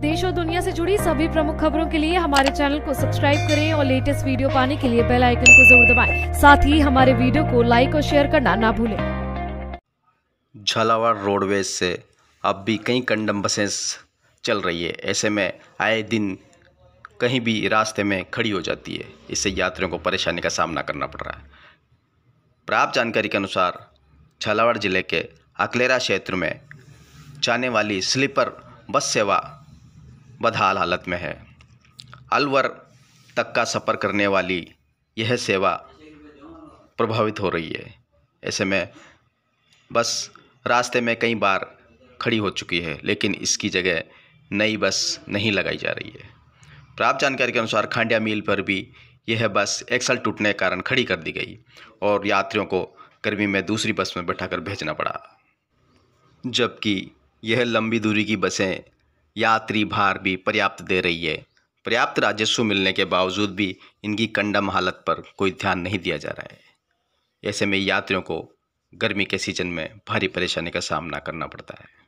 देश और दुनिया से जुड़ी सभी प्रमुख खबरों के लिए हमारे चैनल को सब्सक्राइब करें और लेटेस्ट वीडियो पाने के लिए बेल आइकन को जरूर दबाएं। साथ ही हमारे वीडियो को लाइक और शेयर करना ना भूलें झालावाड़ रोडवेज से अब भी कई कंडम बसेस चल रही है ऐसे में आए दिन कहीं भी रास्ते में खड़ी हो जाती है इससे यात्रियों को परेशानी का सामना करना पड़ रहा है प्राप्त जानकारी के अनुसार झालावाड़ जिले के अकलेरा क्षेत्र में जाने वाली स्लीपर बस सेवा बदहाल हालत में है अलवर तक का सफ़र करने वाली यह सेवा प्रभावित हो रही है ऐसे में बस रास्ते में कई बार खड़ी हो चुकी है लेकिन इसकी जगह नई बस नहीं लगाई जा रही है प्राप्त जानकारी के अनुसार खांडिया मील पर भी यह बस एक्सल टूटने के कारण खड़ी कर दी गई और यात्रियों को गर्मी में दूसरी बस में बैठाकर भेजना पड़ा जबकि यह लंबी दूरी की बसें यात्री भार भी पर्याप्त दे रही है पर्याप्त राजस्व मिलने के बावजूद भी इनकी कंडम हालत पर कोई ध्यान नहीं दिया जा रहा है ऐसे में यात्रियों को गर्मी के सीजन में भारी परेशानी का सामना करना पड़ता है